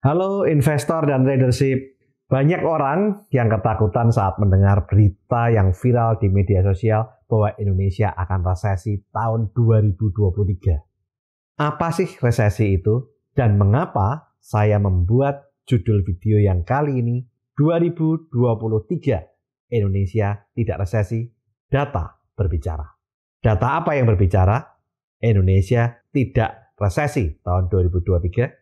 Halo investor dan readership. Banyak orang yang ketakutan saat mendengar berita yang viral di media sosial bahwa Indonesia akan resesi tahun 2023. Apa sih resesi itu? Dan mengapa saya membuat judul video yang kali ini 2023 Indonesia tidak resesi, data berbicara. Data apa yang berbicara? Indonesia tidak resesi tahun 2023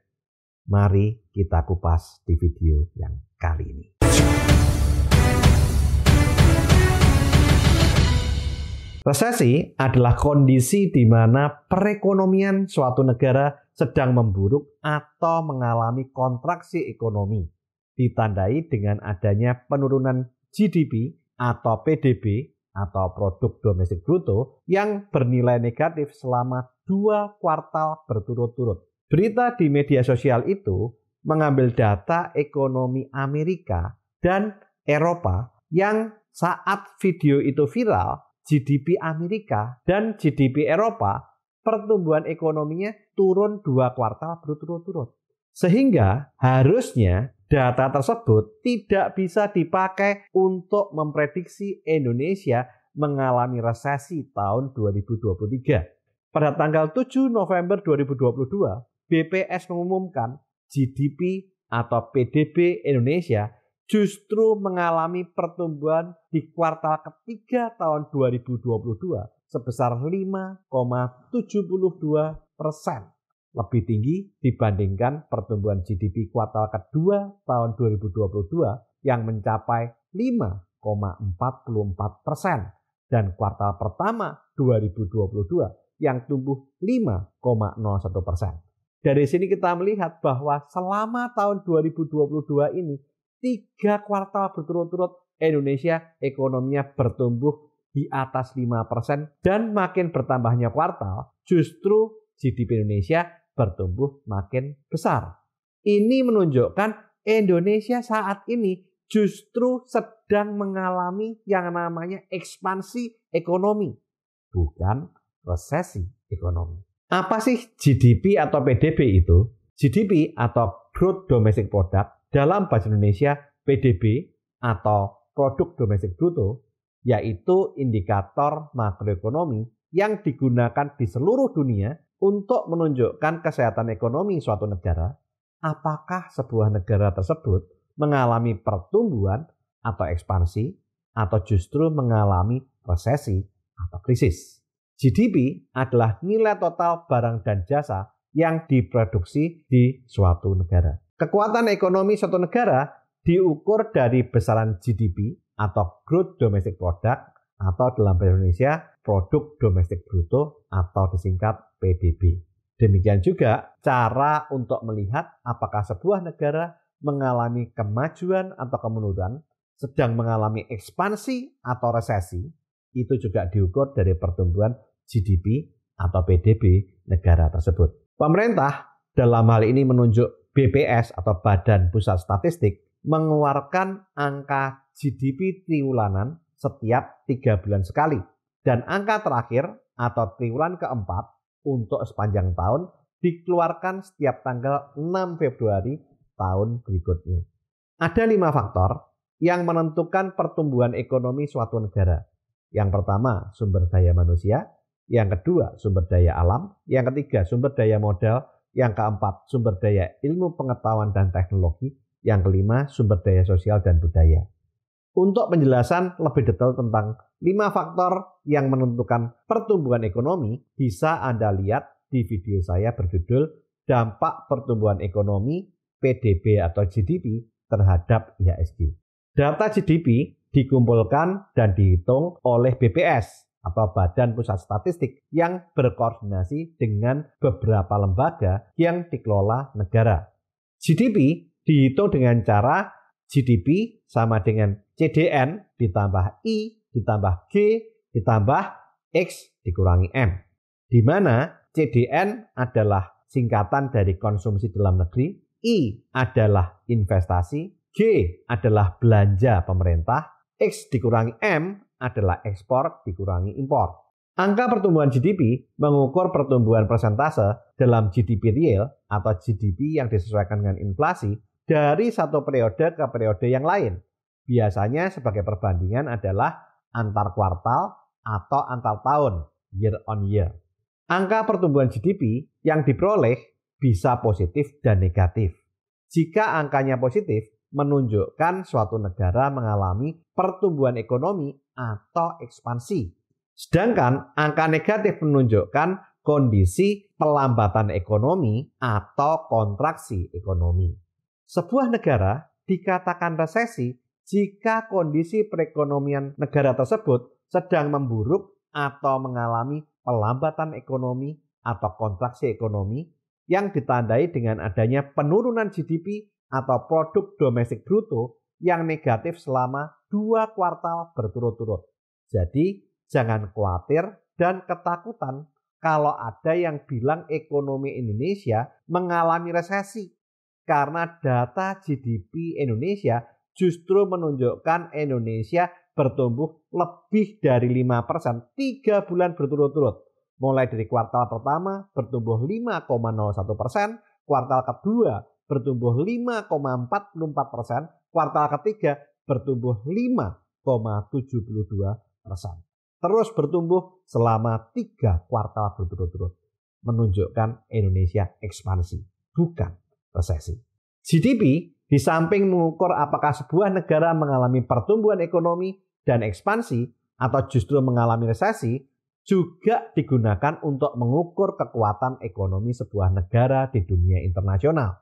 Mari kita kupas di video yang kali ini. Resesi adalah kondisi di mana perekonomian suatu negara sedang memburuk atau mengalami kontraksi ekonomi, ditandai dengan adanya penurunan GDP atau PDB atau produk domestik bruto yang bernilai negatif selama dua kuartal berturut-turut Berita di media sosial itu mengambil data ekonomi Amerika dan Eropa yang saat video itu viral, GDP Amerika dan GDP Eropa pertumbuhan ekonominya turun dua kuartal berturut-turut. Sehingga harusnya data tersebut tidak bisa dipakai untuk memprediksi Indonesia mengalami resesi tahun 2023. Pada tanggal 7 November 2022, BPS mengumumkan GDP atau PDB Indonesia justru mengalami pertumbuhan di kuartal ketiga tahun 2022 sebesar 5,72 persen. Lebih tinggi dibandingkan pertumbuhan GDP kuartal kedua tahun 2022 yang mencapai 5,44 persen dan kuartal pertama 2022 yang tumbuh 5,01 persen. Dari sini kita melihat bahwa selama tahun 2022 ini, tiga kuartal berturut-turut Indonesia ekonominya bertumbuh di atas 5% dan makin bertambahnya kuartal, justru GDP Indonesia bertumbuh makin besar. Ini menunjukkan Indonesia saat ini justru sedang mengalami yang namanya ekspansi ekonomi, bukan resesi ekonomi. Apa sih GDP atau PDB itu? GDP atau Growth Domestic Product dalam bahasa Indonesia PDB atau Produk Domestik Bruto yaitu indikator makroekonomi yang digunakan di seluruh dunia untuk menunjukkan kesehatan ekonomi suatu negara, apakah sebuah negara tersebut mengalami pertumbuhan atau ekspansi atau justru mengalami resesi atau krisis. GDP adalah nilai total barang dan jasa yang diproduksi di suatu negara. Kekuatan ekonomi suatu negara diukur dari besaran GDP atau Growth Domestic Product atau dalam bahasa Indonesia Produk Domestik Bruto atau disingkat PDB. Demikian juga cara untuk melihat apakah sebuah negara mengalami kemajuan atau kemunduran, sedang mengalami ekspansi atau resesi, itu juga diukur dari pertumbuhan GDP atau PDB negara tersebut. Pemerintah dalam hal ini menunjuk BPS atau Badan Pusat Statistik mengeluarkan angka GDP triwulanan setiap tiga bulan sekali. Dan angka terakhir atau triwulan keempat untuk sepanjang tahun dikeluarkan setiap tanggal 6 Februari tahun berikutnya. Ada lima faktor yang menentukan pertumbuhan ekonomi suatu negara. Yang pertama, sumber daya manusia yang kedua sumber daya alam, yang ketiga sumber daya modal, yang keempat sumber daya ilmu pengetahuan dan teknologi, yang kelima sumber daya sosial dan budaya. Untuk penjelasan lebih detail tentang lima faktor yang menentukan pertumbuhan ekonomi bisa Anda lihat di video saya berjudul Dampak Pertumbuhan Ekonomi PDB atau GDP terhadap IHSG. Data GDP dikumpulkan dan dihitung oleh BPS atau Badan Pusat Statistik yang berkoordinasi dengan beberapa lembaga yang dikelola negara. GDP dihitung dengan cara GDP sama dengan CDN ditambah I ditambah G ditambah X dikurangi M. Di mana CDN adalah singkatan dari konsumsi dalam negeri, I adalah investasi, G adalah belanja pemerintah, X dikurangi M adalah ekspor dikurangi impor. Angka pertumbuhan GDP mengukur pertumbuhan persentase dalam GDP real atau GDP yang disesuaikan dengan inflasi dari satu periode ke periode yang lain. Biasanya sebagai perbandingan adalah antar kuartal atau antar tahun, year on year. Angka pertumbuhan GDP yang diperoleh bisa positif dan negatif. Jika angkanya positif, menunjukkan suatu negara mengalami pertumbuhan ekonomi atau ekspansi. Sedangkan angka negatif menunjukkan kondisi pelambatan ekonomi atau kontraksi ekonomi. Sebuah negara dikatakan resesi jika kondisi perekonomian negara tersebut sedang memburuk atau mengalami pelambatan ekonomi atau kontraksi ekonomi yang ditandai dengan adanya penurunan GDP atau produk domestik bruto yang negatif selama dua kuartal berturut-turut. Jadi jangan khawatir dan ketakutan kalau ada yang bilang ekonomi Indonesia mengalami resesi karena data GDP Indonesia justru menunjukkan Indonesia bertumbuh lebih dari 5% 3 bulan berturut-turut. Mulai dari kuartal pertama bertumbuh 5,01%, kuartal kedua bertumbuh 5,44 persen, kuartal ketiga bertumbuh 5,72 persen. Terus bertumbuh selama tiga kuartal berturut-turut. Menunjukkan Indonesia ekspansi, bukan resesi. GDP di samping mengukur apakah sebuah negara mengalami pertumbuhan ekonomi dan ekspansi atau justru mengalami resesi, juga digunakan untuk mengukur kekuatan ekonomi sebuah negara di dunia internasional.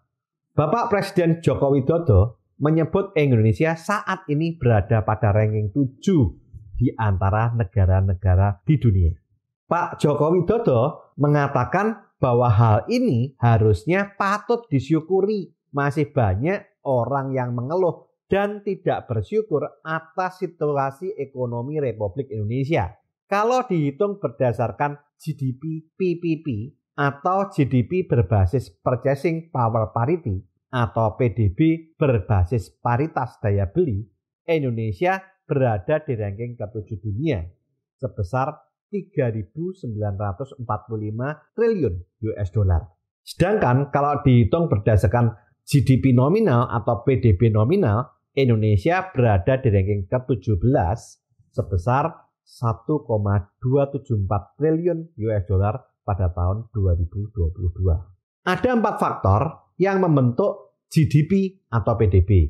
Bapak Presiden Joko Widodo menyebut Indonesia saat ini berada pada ranking 7 di antara negara-negara di dunia. Pak Joko Widodo mengatakan bahwa hal ini harusnya patut disyukuri. Masih banyak orang yang mengeluh dan tidak bersyukur atas situasi ekonomi Republik Indonesia. Kalau dihitung berdasarkan GDP PPP atau GDP berbasis purchasing power parity atau PDB berbasis paritas daya beli, Indonesia berada di ranking ke-7 dunia sebesar 3.945 triliun US dollar. Sedangkan kalau dihitung berdasarkan GDP nominal atau PDB nominal, Indonesia berada di ranking ke-17 sebesar 1,274 triliun US dollar pada tahun 2022. Ada empat faktor yang membentuk GDP atau PDB.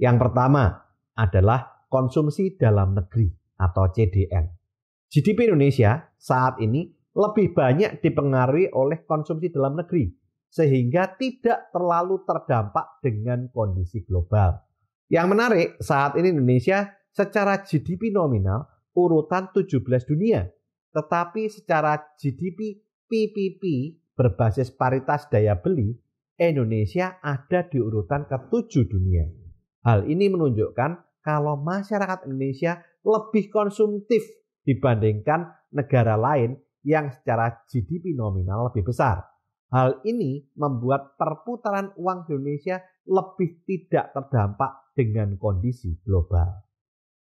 Yang pertama adalah konsumsi dalam negeri atau CDN. GDP Indonesia saat ini lebih banyak dipengaruhi oleh konsumsi dalam negeri, sehingga tidak terlalu terdampak dengan kondisi global. Yang menarik, saat ini Indonesia secara GDP nominal urutan 17 dunia, tetapi secara GDP PPP berbasis paritas daya beli, Indonesia ada di urutan ke-7 dunia. Hal ini menunjukkan kalau masyarakat Indonesia lebih konsumtif dibandingkan negara lain yang secara GDP nominal lebih besar. Hal ini membuat perputaran uang di Indonesia lebih tidak terdampak dengan kondisi global.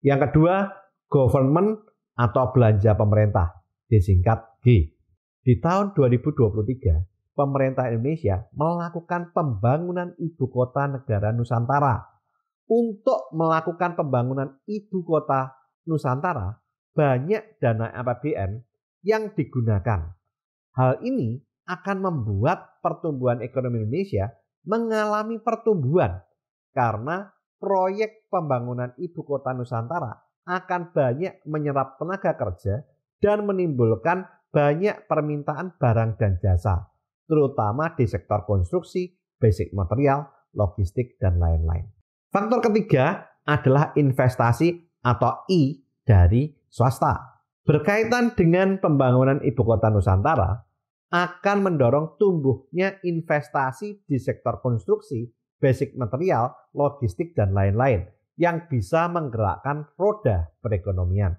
Yang kedua, government atau belanja pemerintah, disingkat G. Di tahun 2023, pemerintah Indonesia melakukan pembangunan ibu kota negara Nusantara. Untuk melakukan pembangunan ibu kota Nusantara, banyak dana APBN yang digunakan. Hal ini akan membuat pertumbuhan ekonomi Indonesia mengalami pertumbuhan karena proyek pembangunan ibu kota Nusantara akan banyak menyerap tenaga kerja dan menimbulkan banyak permintaan barang dan jasa, terutama di sektor konstruksi, basic material, logistik, dan lain-lain. Faktor ketiga adalah investasi atau I dari swasta. Berkaitan dengan pembangunan ibu kota Nusantara, akan mendorong tumbuhnya investasi di sektor konstruksi, basic material, logistik, dan lain-lain yang bisa menggerakkan roda perekonomian.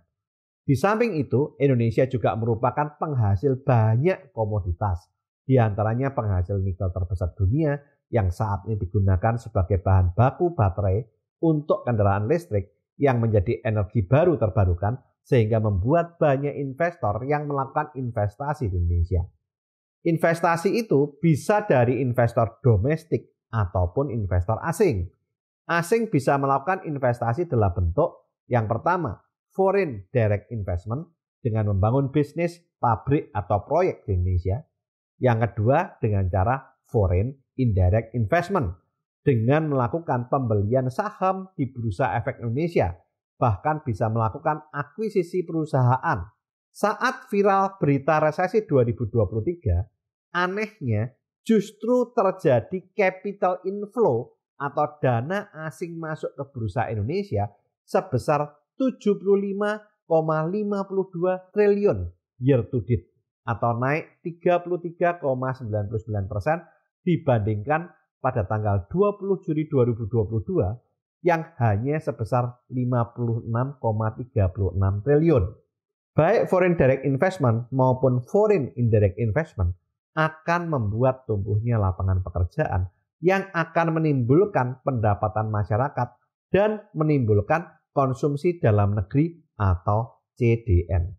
Di samping itu, Indonesia juga merupakan penghasil banyak komoditas, di antaranya penghasil nikel terbesar dunia yang saat ini digunakan sebagai bahan baku baterai untuk kendaraan listrik yang menjadi energi baru terbarukan sehingga membuat banyak investor yang melakukan investasi di Indonesia. Investasi itu bisa dari investor domestik ataupun investor asing. Asing bisa melakukan investasi dalam bentuk yang pertama, foreign direct investment dengan membangun bisnis, pabrik, atau proyek di Indonesia. Yang kedua dengan cara foreign indirect investment dengan melakukan pembelian saham di Bursa Efek Indonesia, bahkan bisa melakukan akuisisi perusahaan. Saat viral berita resesi 2023, anehnya justru terjadi capital inflow atau dana asing masuk ke bursa Indonesia sebesar 75,52 triliun year to date atau naik 33,99 persen dibandingkan pada tanggal 20 Juli 2022 yang hanya sebesar 56,36 triliun. Baik foreign direct investment maupun foreign indirect investment akan membuat tumbuhnya lapangan pekerjaan yang akan menimbulkan pendapatan masyarakat dan menimbulkan konsumsi dalam negeri atau CDN.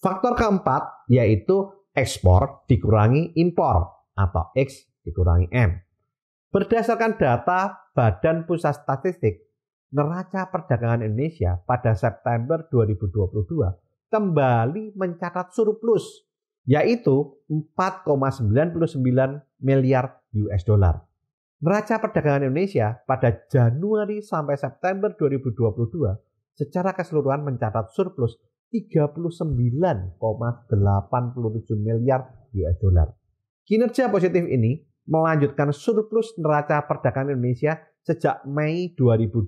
Faktor keempat yaitu ekspor dikurangi impor atau X dikurangi M. Berdasarkan data Badan Pusat Statistik, neraca perdagangan Indonesia pada September 2022 kembali mencatat surplus yaitu 4,99 miliar US dollar Neraca perdagangan Indonesia pada Januari sampai September 2022 secara keseluruhan mencatat surplus 39,87 miliar US dollar. Kinerja positif ini melanjutkan surplus neraca perdagangan Indonesia sejak Mei 2020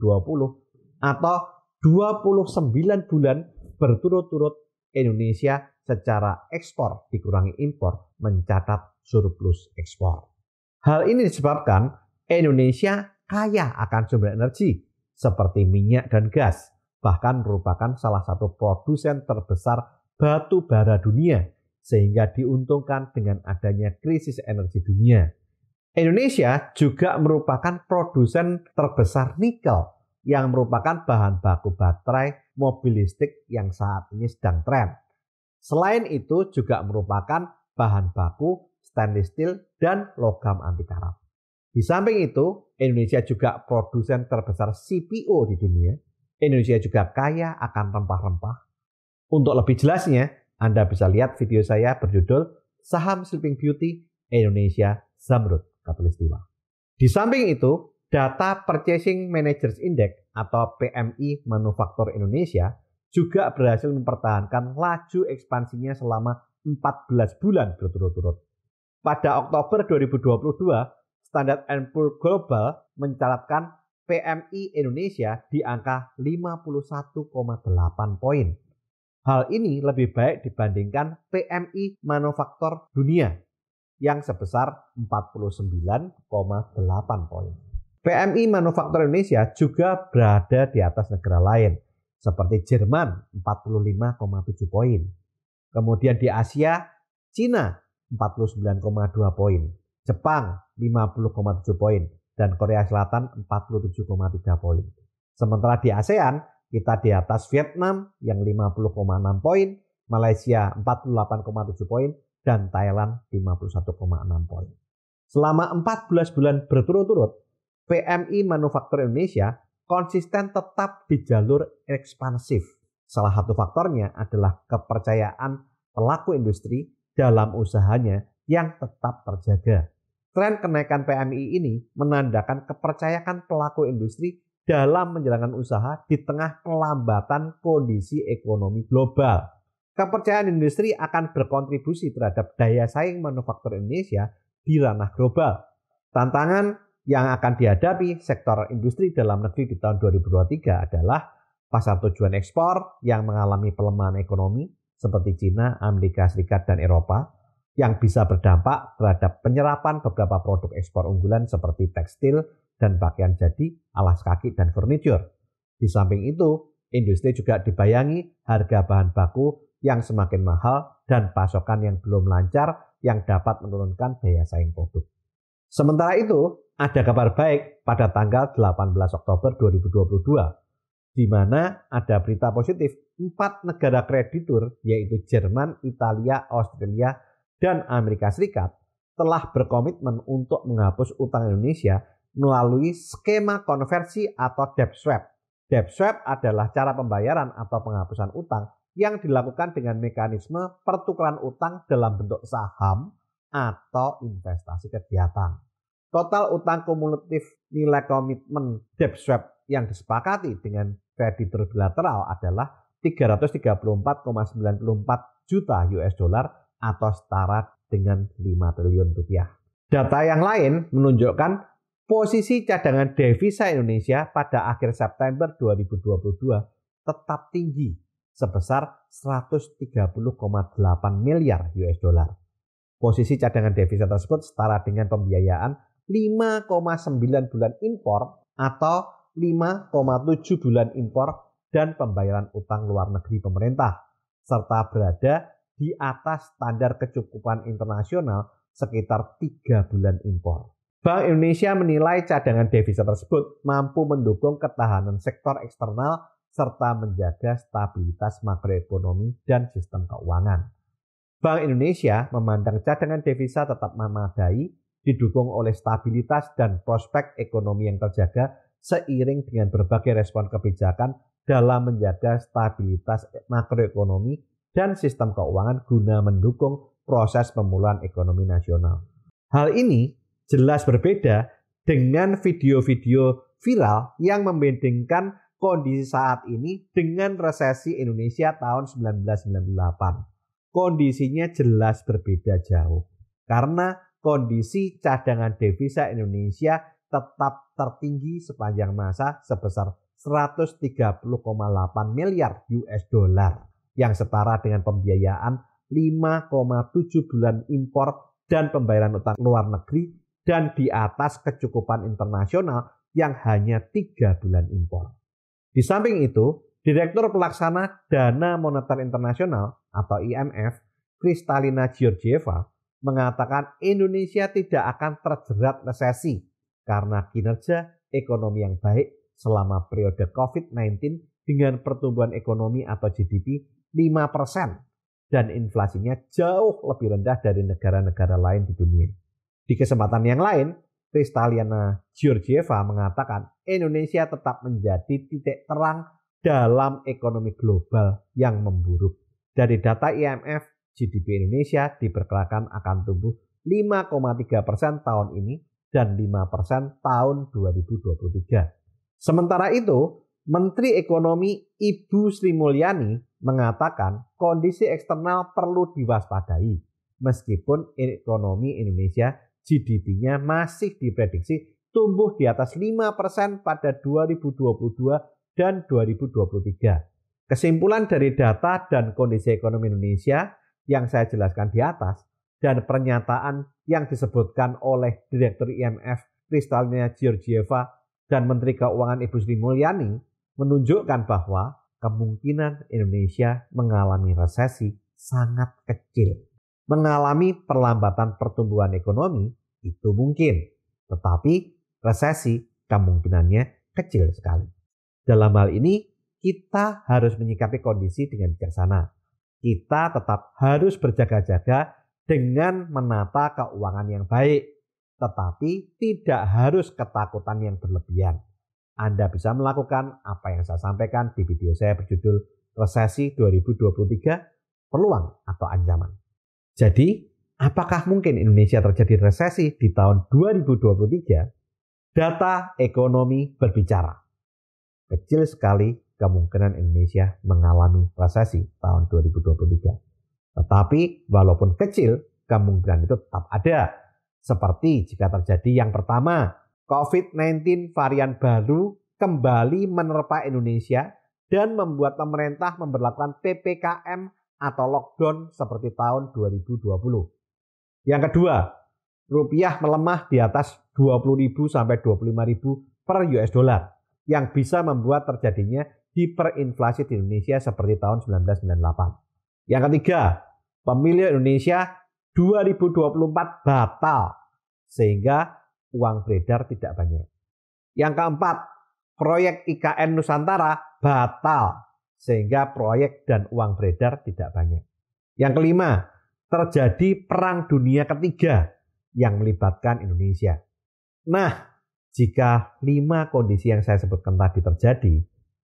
atau 29 bulan berturut-turut Indonesia secara ekspor dikurangi impor mencatat surplus ekspor. Hal ini disebabkan Indonesia kaya akan sumber energi seperti minyak dan gas, bahkan merupakan salah satu produsen terbesar batu bara dunia, sehingga diuntungkan dengan adanya krisis energi dunia. Indonesia juga merupakan produsen terbesar nikel yang merupakan bahan baku baterai mobil listrik yang saat ini sedang tren. Selain itu juga merupakan bahan baku stainless steel dan logam anti karat. Di samping itu, Indonesia juga produsen terbesar CPO di dunia. Indonesia juga kaya akan rempah-rempah. Untuk lebih jelasnya, Anda bisa lihat video saya berjudul Saham Sleeping Beauty Indonesia Zamrud Katulistiwa. Di samping itu, data Purchasing Managers Index atau PMI Manufaktur Indonesia juga berhasil mempertahankan laju ekspansinya selama 14 bulan berturut-turut. Pada Oktober 2022, Standard Poor Global mencatatkan PMI Indonesia di angka 51,8 poin. Hal ini lebih baik dibandingkan PMI manufaktur dunia yang sebesar 49,8 poin. PMI manufaktur Indonesia juga berada di atas negara lain seperti Jerman 45,7 poin. Kemudian di Asia, Cina 49,2 poin. Jepang 50,7 poin dan Korea Selatan 47,3 poin. Sementara di ASEAN kita di atas Vietnam yang 50,6 poin, Malaysia 48,7 poin dan Thailand 51,6 poin. Selama 14 bulan berturut-turut, PMI manufaktur Indonesia konsisten tetap di jalur ekspansif. Salah satu faktornya adalah kepercayaan pelaku industri dalam usahanya yang tetap terjaga. Tren kenaikan PMI ini menandakan kepercayaan pelaku industri dalam menjalankan usaha di tengah kelambatan kondisi ekonomi global. Kepercayaan industri akan berkontribusi terhadap daya saing manufaktur Indonesia di ranah global. Tantangan yang akan dihadapi sektor industri dalam negeri di tahun 2023 adalah pasar tujuan ekspor yang mengalami pelemahan ekonomi seperti Cina, Amerika Serikat, dan Eropa, yang bisa berdampak terhadap penyerapan beberapa produk ekspor unggulan seperti tekstil dan pakaian jadi, alas kaki, dan furniture. Di samping itu, industri juga dibayangi harga bahan baku yang semakin mahal dan pasokan yang belum lancar yang dapat menurunkan daya saing produk. Sementara itu, ada kabar baik pada tanggal 18 Oktober 2022, di mana ada berita positif empat negara kreditur yaitu Jerman, Italia, Australia, dan Amerika Serikat telah berkomitmen untuk menghapus utang Indonesia melalui skema konversi atau debt swap. Debt swap adalah cara pembayaran atau penghapusan utang yang dilakukan dengan mekanisme pertukaran utang dalam bentuk saham atau investasi kegiatan. Total utang kumulatif nilai komitmen debt swap yang disepakati dengan kreditur bilateral adalah 334,94 juta US dollar atau setara dengan 5 triliun rupiah. Data yang lain menunjukkan posisi cadangan devisa Indonesia pada akhir September 2022 tetap tinggi sebesar 130,8 miliar US dollar. Posisi cadangan devisa tersebut setara dengan pembiayaan 5,9 bulan impor atau 5,7 bulan impor dan pembayaran utang luar negeri pemerintah serta berada di atas standar kecukupan internasional sekitar 3 bulan impor. Bank Indonesia menilai cadangan devisa tersebut mampu mendukung ketahanan sektor eksternal serta menjaga stabilitas makroekonomi dan sistem keuangan. Bank Indonesia memandang cadangan devisa tetap memadai didukung oleh stabilitas dan prospek ekonomi yang terjaga seiring dengan berbagai respon kebijakan dalam menjaga stabilitas makroekonomi dan sistem keuangan guna mendukung proses pemulihan ekonomi nasional. Hal ini jelas berbeda dengan video-video viral yang membandingkan kondisi saat ini dengan resesi Indonesia tahun 1998. Kondisinya jelas berbeda jauh karena kondisi cadangan devisa Indonesia tetap tertinggi sepanjang masa sebesar 130,8 miliar US dollar yang setara dengan pembiayaan 5,7 bulan impor dan pembayaran utang luar negeri dan di atas kecukupan internasional yang hanya 3 bulan impor. Di samping itu, Direktur Pelaksana Dana Moneter Internasional atau IMF, Kristalina Georgieva, mengatakan Indonesia tidak akan terjerat resesi karena kinerja ekonomi yang baik selama periode COVID-19 dengan pertumbuhan ekonomi atau GDP 5 dan inflasinya jauh lebih rendah dari negara-negara lain di dunia. Di kesempatan yang lain, Kristaliana Georgieva mengatakan Indonesia tetap menjadi titik terang dalam ekonomi global yang memburuk. Dari data IMF, GDP Indonesia diperkirakan akan tumbuh 5,3 persen tahun ini dan 5 persen tahun 2023. Sementara itu, Menteri Ekonomi Ibu Sri Mulyani mengatakan kondisi eksternal perlu diwaspadai meskipun ekonomi Indonesia GDP-nya masih diprediksi tumbuh di atas 5% pada 2022 dan 2023. Kesimpulan dari data dan kondisi ekonomi Indonesia yang saya jelaskan di atas dan pernyataan yang disebutkan oleh Direktur IMF Kristalnya Georgieva dan Menteri Keuangan Ibu Sri Mulyani menunjukkan bahwa kemungkinan Indonesia mengalami resesi sangat kecil. Mengalami perlambatan pertumbuhan ekonomi itu mungkin, tetapi resesi kemungkinannya kecil sekali. Dalam hal ini, kita harus menyikapi kondisi dengan bijaksana. Kita tetap harus berjaga-jaga dengan menata keuangan yang baik, tetapi tidak harus ketakutan yang berlebihan. Anda bisa melakukan apa yang saya sampaikan di video saya berjudul Resesi 2023, Peluang atau Ancaman. Jadi, apakah mungkin Indonesia terjadi resesi di tahun 2023? Data ekonomi berbicara. Kecil sekali kemungkinan Indonesia mengalami resesi tahun 2023. Tetapi walaupun kecil, kemungkinan itu tetap ada. Seperti jika terjadi yang pertama, COVID-19 varian baru kembali menerpa Indonesia dan membuat pemerintah memperlakukan PPKM atau lockdown seperti tahun 2020. Yang kedua, rupiah melemah di atas 20.000 sampai 25.000 per US dollar yang bisa membuat terjadinya hiperinflasi di Indonesia seperti tahun 1998. Yang ketiga, pemilu Indonesia 2024 batal sehingga uang beredar tidak banyak. Yang keempat, proyek IKN Nusantara batal sehingga proyek dan uang beredar tidak banyak. Yang kelima, terjadi perang dunia ketiga yang melibatkan Indonesia. Nah, jika lima kondisi yang saya sebutkan tadi terjadi,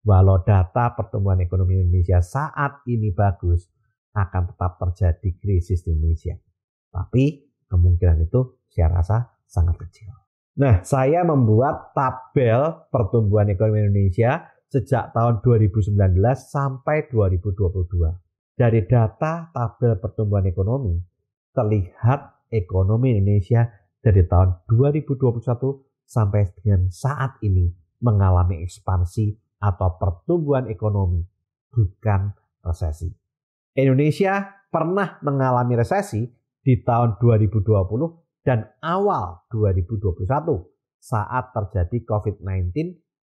walau data pertumbuhan ekonomi Indonesia saat ini bagus, akan tetap terjadi krisis di Indonesia. Tapi kemungkinan itu saya rasa sangat kecil. Nah, saya membuat tabel pertumbuhan ekonomi Indonesia sejak tahun 2019 sampai 2022. Dari data tabel pertumbuhan ekonomi, terlihat ekonomi Indonesia dari tahun 2021 sampai dengan saat ini mengalami ekspansi atau pertumbuhan ekonomi, bukan resesi. Indonesia pernah mengalami resesi di tahun 2020 dan awal 2021 saat terjadi COVID-19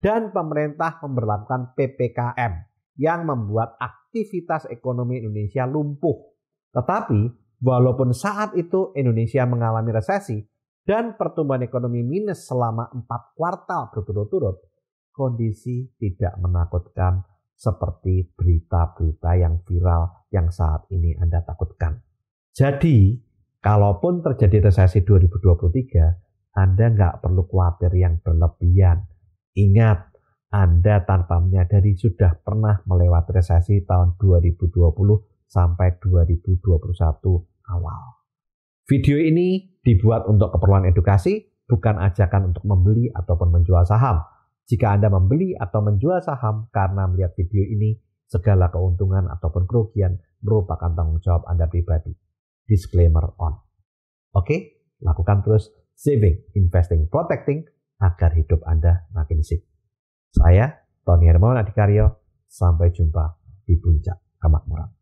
dan pemerintah memperlakukan PPKM yang membuat aktivitas ekonomi Indonesia lumpuh. Tetapi walaupun saat itu Indonesia mengalami resesi dan pertumbuhan ekonomi minus selama empat kuartal berturut-turut, kondisi tidak menakutkan seperti berita-berita yang viral yang saat ini Anda takutkan. Jadi, Kalaupun terjadi resesi 2023, Anda nggak perlu khawatir yang berlebihan. Ingat, Anda tanpa menyadari sudah pernah melewati resesi tahun 2020 sampai 2021 awal. Video ini dibuat untuk keperluan edukasi, bukan ajakan untuk membeli ataupun menjual saham. Jika Anda membeli atau menjual saham karena melihat video ini, segala keuntungan ataupun kerugian merupakan tanggung jawab Anda pribadi disclaimer on. Oke, lakukan terus saving, investing, protecting agar hidup Anda makin sip. Saya Tony Hermawan Adikaryo, sampai jumpa di puncak kemakmuran.